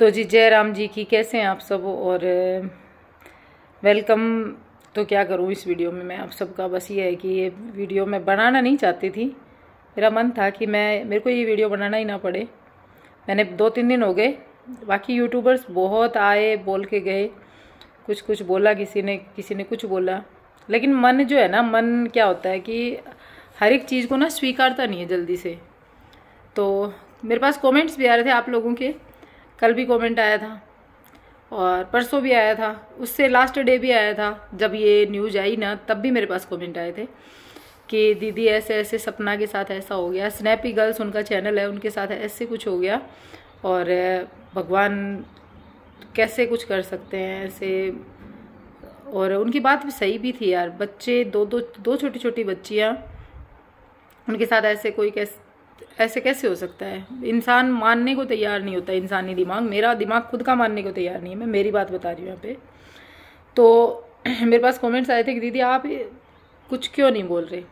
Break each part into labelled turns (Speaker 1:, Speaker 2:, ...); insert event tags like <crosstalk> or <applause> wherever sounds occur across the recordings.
Speaker 1: तो जी जय राम जी की कैसे हैं आप सब और वेलकम तो क्या करूं इस वीडियो में मैं आप सबका बस ये है कि ये वीडियो मैं बनाना नहीं चाहती थी मेरा मन था कि मैं मेरे को ये वीडियो बनाना ही ना पड़े मैंने दो तीन दिन हो गए बाकी यूट्यूबर्स बहुत आए बोल के गए कुछ कुछ बोला किसी ने किसी ने कुछ बोला लेकिन मन जो है ना मन क्या होता है कि हर एक चीज़ को ना स्वीकारता नहीं है जल्दी से तो मेरे पास कमेंट्स भी आ रहे थे आप लोगों के कल भी कमेंट आया था और परसों भी आया था उससे लास्ट डे भी आया था जब ये न्यूज आई ना तब भी मेरे पास कमेंट आए थे कि दीदी ऐसे ऐसे सपना के साथ ऐसा हो गया स्नैपी गर्ल्स उनका चैनल है उनके साथ ऐसे कुछ हो गया और भगवान कैसे कुछ कर सकते हैं ऐसे और उनकी बात भी सही भी थी यार बच्चे दो दो दो छोटी छोटी बच्चियाँ उनके साथ ऐसे कोई कैसे ऐसे कैसे हो सकता है इंसान मानने को तैयार नहीं होता इंसानी दिमाग मेरा दिमाग खुद का मानने को तैयार नहीं है मैं मेरी बात बता रही हूँ यहाँ पे तो <clears throat> मेरे पास कमेंट्स आए थे कि दीदी आप कुछ क्यों नहीं बोल रहे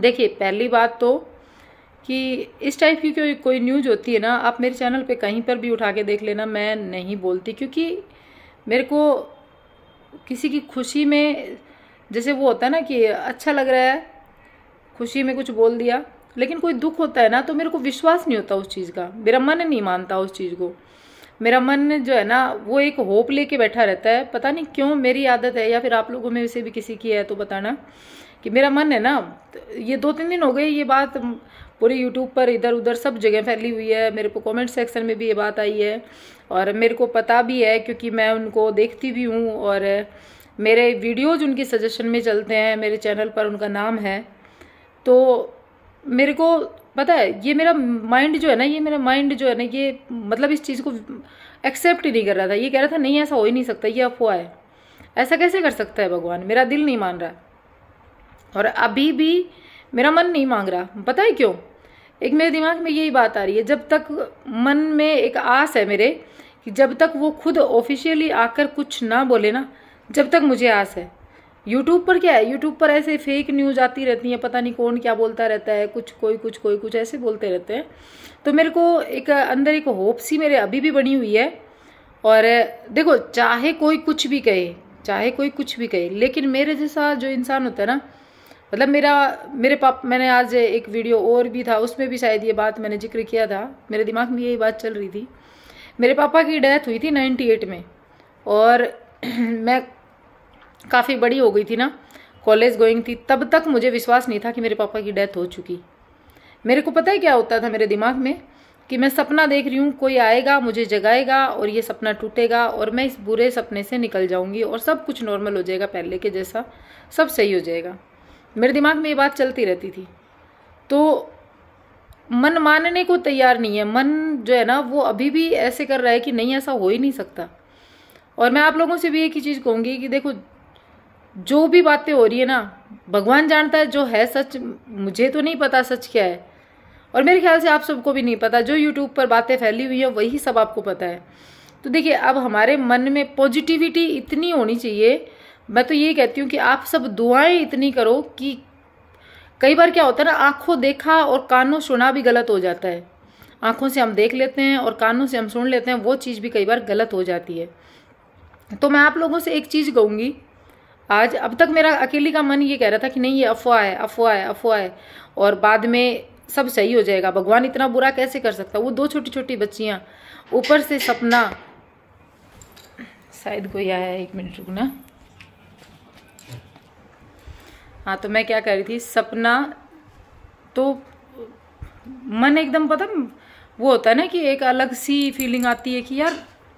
Speaker 1: देखिए पहली बात तो कि इस टाइप की कोई कोई न्यूज होती है ना आप मेरे चैनल पे कहीं पर भी उठा के देख लेना मैं नहीं बोलती क्योंकि मेरे को किसी की खुशी में जैसे वो होता है ना कि अच्छा लग रहा है खुशी में कुछ बोल दिया लेकिन कोई दुख होता है ना तो मेरे को विश्वास नहीं होता उस चीज़ का मेरा मन नहीं मानता उस चीज़ को मेरा मन जो है ना वो एक होप लेके बैठा रहता है पता नहीं क्यों मेरी आदत है या फिर आप लोगों में से भी किसी की है तो बताना कि मेरा मन है ना ये दो तीन दिन हो गए ये बात पूरे यूट्यूब पर इधर उधर सब जगह फैली हुई है मेरे को कमेंट सेक्शन में भी ये बात आई है और मेरे को पता भी है क्योंकि मैं उनको देखती भी हूँ और मेरे वीडियोज उनकी सजेशन में चलते हैं मेरे चैनल पर उनका नाम है तो मेरे को पता है ये मेरा माइंड जो है ना ये मेरा माइंड जो है ना ये मतलब इस चीज़ को एक्सेप्ट ही नहीं कर रहा था ये कह रहा था नहीं ऐसा हो ही नहीं सकता ये अफवाह है ऐसा कैसे कर सकता है भगवान मेरा दिल नहीं मान रहा और अभी भी मेरा मन नहीं मांग रहा पता है क्यों एक मेरे दिमाग में यही बात आ रही है जब तक मन में एक आस है मेरे कि जब तक वो खुद ऑफिशियली आकर कुछ ना बोले ना जब तक मुझे आस है यूट्यूब पर क्या है यूट्यूब पर ऐसे फेक न्यूज़ आती रहती है पता नहीं कौन क्या बोलता रहता है कुछ कोई कुछ कोई कुछ ऐसे बोलते रहते हैं तो मेरे को एक अंदर एक होप सी मेरे अभी भी बनी हुई है और देखो चाहे कोई कुछ भी कहे चाहे कोई कुछ भी कहे लेकिन मेरे जैसा जो इंसान होता है ना मतलब मेरा मेरे पाप मैंने आज एक वीडियो और भी था उसमें भी शायद ये बात मैंने जिक्र किया था मेरे दिमाग में यही बात चल रही थी मेरे पापा की डेथ हुई थी 98 में और <clears throat> मैं काफ़ी बड़ी हो गई थी ना कॉलेज गोइंग थी तब तक मुझे विश्वास नहीं था कि मेरे पापा की डेथ हो चुकी मेरे को पता है क्या होता था मेरे दिमाग में कि मैं सपना देख रही हूँ कोई आएगा मुझे जगाएगा और ये सपना टूटेगा और मैं इस बुरे सपने से निकल जाऊँगी और सब कुछ नॉर्मल हो जाएगा पहले के जैसा सब सही हो जाएगा मेरे दिमाग में ये बात चलती रहती थी तो मन मानने को तैयार नहीं है मन जो है ना वो अभी भी ऐसे कर रहा है कि नहीं ऐसा हो ही नहीं सकता और मैं आप लोगों से भी एक ही चीज़ कहूँगी कि देखो जो भी बातें हो रही है ना भगवान जानता है जो है सच मुझे तो नहीं पता सच क्या है और मेरे ख्याल से आप सबको भी नहीं पता जो यूट्यूब पर बातें फैली हुई हैं वही सब आपको पता है तो देखिए अब हमारे मन में पॉजिटिविटी इतनी होनी चाहिए मैं तो ये कहती हूँ कि आप सब दुआएं इतनी करो कि कई बार क्या होता है ना आँखों देखा और कानों सुना भी गलत हो जाता है आँखों से हम देख लेते हैं और कानों से हम सुन लेते हैं वो चीज़ भी कई बार गलत हो जाती है तो मैं आप लोगों से एक चीज़ कहूँगी आज अब तक मेरा अकेली का मन ये कह रहा था कि नहीं ये अफवाह है अफवाह है अफवाह है और बाद में सब सही हो जाएगा भगवान इतना बुरा कैसे कर सकता वो दो छोटी छोटी बच्चियाँ ऊपर से सपना शायद कोई आया है एक मिनट रुकना हाँ तो मैं क्या कह रही थी सपना तो मन एकदम पता वो होता है ना कि एक अलग सी फीलिंग आती है कि यार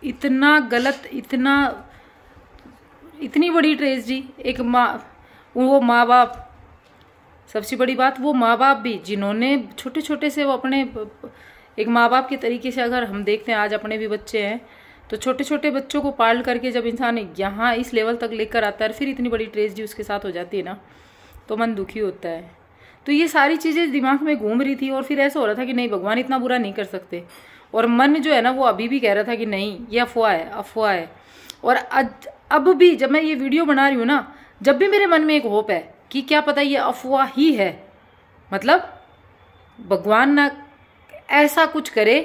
Speaker 1: इतना गलत इतना इतनी बड़ी ट्रेजडी एक माँ वो माँ बाप सबसे बड़ी बात वो माँ बाप भी जिन्होंने छोटे छोटे से वो अपने एक माँ बाप के तरीके से अगर हम देखते हैं आज अपने भी बच्चे हैं तो छोटे छोटे बच्चों को पाल करके जब इंसान यहाँ इस लेवल तक लेकर आता है फिर इतनी बड़ी ट्रेजडी उसके साथ हो जाती है ना तो मन दुखी होता है तो ये सारी चीज़ें दिमाग में घूम रही थी और फिर ऐसा हो रहा था कि नहीं भगवान इतना बुरा नहीं कर सकते और मन जो है ना वो अभी भी कह रहा था कि नहीं ये अफवाह है अफवाह है और आज अब भी जब मैं ये वीडियो बना रही हूँ ना जब भी मेरे मन में एक होप है कि क्या पता ये अफवाह ही है मतलब भगवान ना ऐसा कुछ करे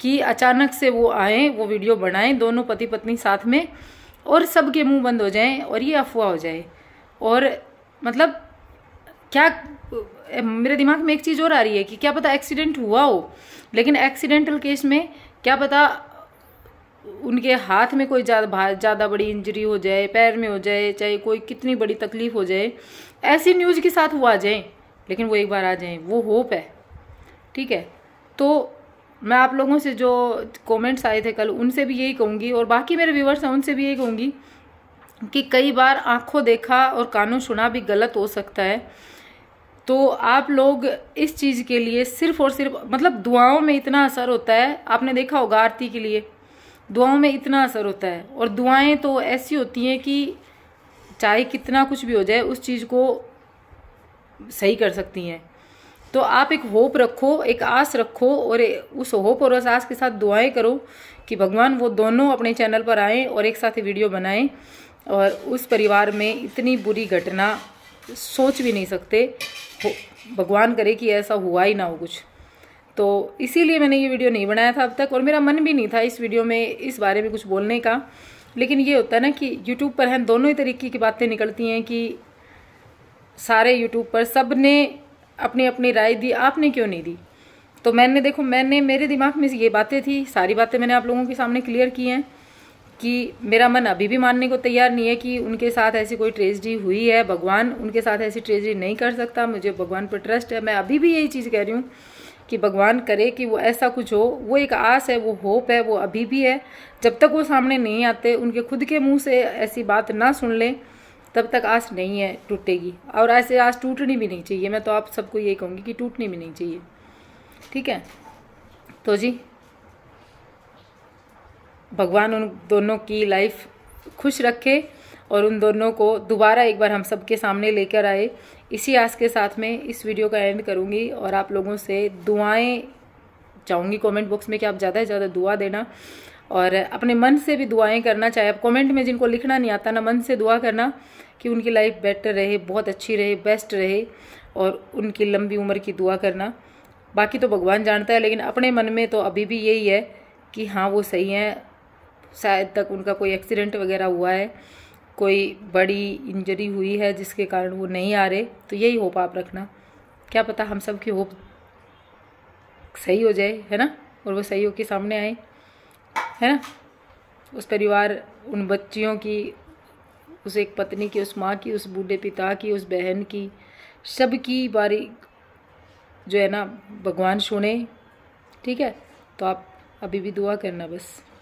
Speaker 1: कि अचानक से वो आए वो वीडियो बनाएं दोनों पति पत्नी साथ में और सबके मुंह बंद हो जाएं और ये अफवाह हो जाए और मतलब क्या मेरे दिमाग में एक चीज़ और आ रही है कि क्या पता एक्सीडेंट हुआ हो लेकिन एक्सीडेंटल केस में क्या पता उनके हाथ में कोई ज़्यादा ज़्यादा बड़ी इंजरी हो जाए पैर में हो जाए चाहे कोई कितनी बड़ी तकलीफ़ हो जाए ऐसी न्यूज़ के साथ वो आ जाए लेकिन वो एक बार आ जाएँ वो होप है ठीक है तो मैं आप लोगों से जो कमेंट्स आए थे कल उनसे भी यही कहूँगी और बाकी मेरे व्यूवर्स हैं उनसे भी यही कहूँगी कि कई बार आँखों देखा और कानों सुना भी गलत हो सकता है तो आप लोग इस चीज़ के लिए सिर्फ और सिर्फ मतलब दुआओं में इतना असर होता है आपने देखा होगा आरती के लिए दुआओं में इतना असर होता है और दुआएं तो ऐसी होती हैं कि चाहे कितना कुछ भी हो जाए उस चीज़ को सही कर सकती हैं तो आप एक होप रखो एक आस रखो और उस होप और उस आस के साथ दुआएं करो कि भगवान वो दोनों अपने चैनल पर आएँ और एक साथ वीडियो बनाएं और उस परिवार में इतनी बुरी घटना सोच भी नहीं सकते भगवान करे कि ऐसा हुआ ही ना हो कुछ तो इसीलिए मैंने ये वीडियो नहीं बनाया था अब तक और मेरा मन भी नहीं था इस वीडियो में इस बारे में कुछ बोलने का लेकिन ये होता है ना कि यूट्यूब पर हम दोनों ही तरीके की बातें निकलती हैं कि सारे यूट्यूब पर सब ने अपनी अपनी राय दी आपने क्यों नहीं दी तो मैंने देखो मैंने मेरे दिमाग में ये बातें थी सारी बातें मैंने आप लोगों के सामने क्लियर की हैं कि मेरा मन अभी भी मानने को तैयार नहीं है कि उनके साथ ऐसी कोई ट्रेजडी हुई है भगवान उनके साथ ऐसी ट्रेजडी नहीं कर सकता मुझे भगवान पर ट्रस्ट है मैं अभी भी यही चीज़ कह रही हूँ कि भगवान करे कि वो ऐसा कुछ हो वो एक आस है वो होप है वो अभी भी है जब तक वो सामने नहीं आते उनके खुद के मुंह से ऐसी बात ना सुन लें तब तक आस नहीं है टूटेगी और ऐसे आस टूटनी भी नहीं चाहिए मैं तो आप सबको यही कहूँगी कि टूटनी भी नहीं चाहिए ठीक है तो जी भगवान उन दोनों की लाइफ खुश रखे और उन दोनों को दोबारा एक बार हम सबके सामने लेकर आए इसी आस के साथ में इस वीडियो का एंड करूँगी और आप लोगों से दुआएं चाहूँगी कमेंट बॉक्स में कि आप ज़्यादा से ज़्यादा दुआ देना और अपने मन से भी दुआएं करना चाहे आप कमेंट में जिनको लिखना नहीं आता ना मन से दुआ करना कि उनकी लाइफ बेटर रहे बहुत अच्छी रहे बेस्ट रहे और उनकी लंबी उम्र की दुआ करना बाकी तो भगवान जानता है लेकिन अपने मन में तो अभी भी यही है कि हाँ वो सही हैं शायद तक उनका कोई एक्सीडेंट वगैरह हुआ है कोई बड़ी इंजरी हुई है जिसके कारण वो नहीं आ रहे तो यही होप आप रखना क्या पता हम सब की होप सही हो जाए है ना और वो सही होकर सामने आए है ना उस परिवार उन बच्चियों की उस एक पत्नी की उस माँ की उस बूढ़े पिता की उस बहन की सब की बारी जो है ना भगवान सुने ठीक है तो आप अभी भी दुआ करना बस